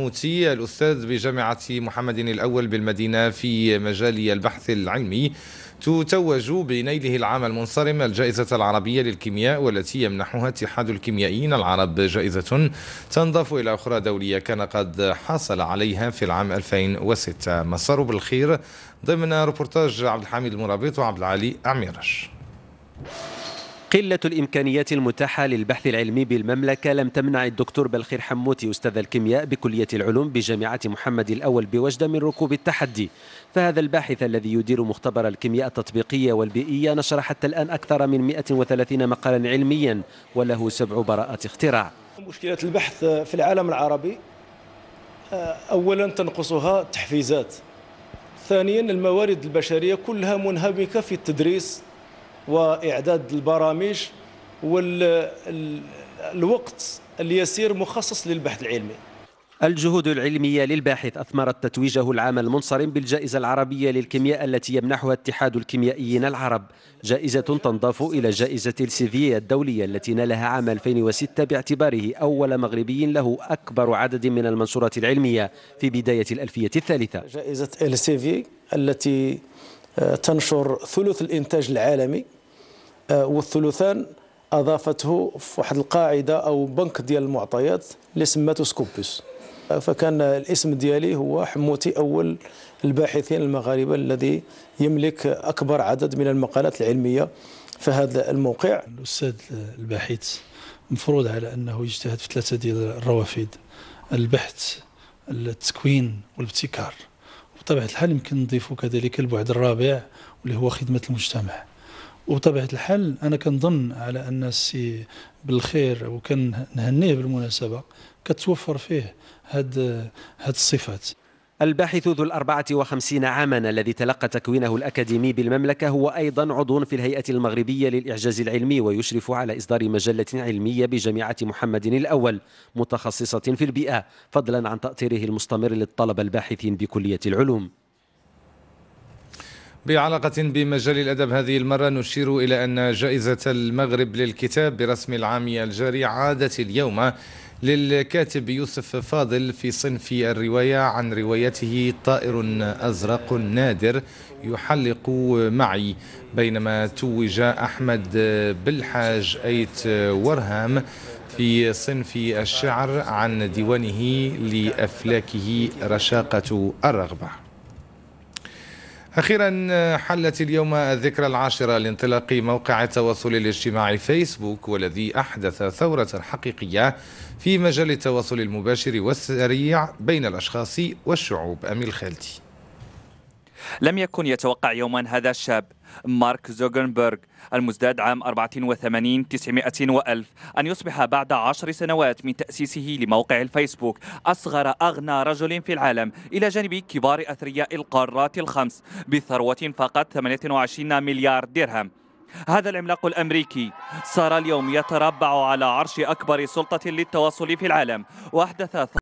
الحموتي الأستاذ بجامعة محمد الأول بالمدينة في مجال البحث العلمي تتوج بنيله العام المنصرم الجائزة العربية للكيمياء والتي يمنحها اتحاد الكيميائيين العرب جائزة تنضاف إلى أخرى دولية كان قد حصل عليها في العام 2006 مسار بالخير ضمن ربورتاج عبد الحميد المرابط وعبد العالي أعميرش قلة الإمكانيات المتاحة للبحث العلمي بالمملكة لم تمنع الدكتور بلخير حموتي أستاذ الكيمياء بكلية العلوم بجامعة محمد الأول بوجدة من ركوب التحدي فهذا الباحث الذي يدير مختبر الكيمياء التطبيقية والبيئية نشر حتى الآن أكثر من 130 مقالا علميا وله سبع براءات اختراع مشكلة البحث في العالم العربي آه، أولا تنقصها تحفيزات ثانيا الموارد البشرية كلها منهمكة في التدريس واعداد البرامج والوقت اليسير مخصص للبحث العلمي الجهود العلمية للباحث أثمرت تتويجه العام المنصرم بالجائزة العربية للكيمياء التي يمنحها اتحاد الكيميائيين العرب جائزة تنضاف إلى جائزة السيفية الدولية التي نالها عام 2006 باعتباره أول مغربي له أكبر عدد من المنشورات العلمية في بداية الألفية الثالثة جائزة السيفي التي آه، تنشر ثلث الإنتاج العالمي آه، والثلثان اضافته في واحد القاعده او بنك ديال المعطيات اللي سماته سكوبوس آه، فكان الاسم ديالي هو حموتي اول الباحثين المغاربه الذي يملك اكبر عدد من المقالات العلميه في هذا الموقع الاستاذ الباحث مفروض على انه يجتهد في ثلاثه ديال الروافد البحث التكوين والابتكار بطبيعه الحال يمكن نضيف كذلك البعد الرابع واللي هو خدمه المجتمع وبطبيعه الحال انا كنظن على ان السي بالخير وكنهنيه بالمناسبه كتوفر فيه هاد هاد الصفات الباحث ذو الأربعة وخمسين عاما الذي تلقى تكوينه الأكاديمي بالمملكة هو أيضا عضو في الهيئة المغربية للإعجاز العلمي ويشرف على إصدار مجلة علمية بجامعة محمد الأول متخصصة في البيئة فضلا عن تأطيره المستمر للطلبة الباحثين بكلية العلوم بعلاقة بمجال الأدب هذه المرة نشير إلى أن جائزة المغرب للكتاب برسم العام الجاري عادت اليوم للكاتب يوسف فاضل في صنف الرواية عن روايته طائر أزرق نادر يحلق معي بينما توج أحمد بالحاج أيت ورهام في صنف الشعر عن ديوانه لأفلاكه رشاقة الرغبة أخيرا حلت اليوم الذكرى العاشرة لانطلاق موقع التواصل الاجتماعي فيسبوك والذي أحدث ثورة حقيقية في مجال التواصل المباشر والسريع بين الأشخاص والشعوب أمي الخالتي لم يكن يتوقع يوما هذا الشاب مارك زوغنبرغ المزداد عام 84 900 وألف أن يصبح بعد عشر سنوات من تأسيسه لموقع الفيسبوك أصغر أغنى رجل في العالم إلى جانب كبار أثرياء القارات الخمس بثروة فقط 28 مليار درهم هذا العملاق الأمريكي صار اليوم يتربع على عرش أكبر سلطة للتواصل في العالم وأحدث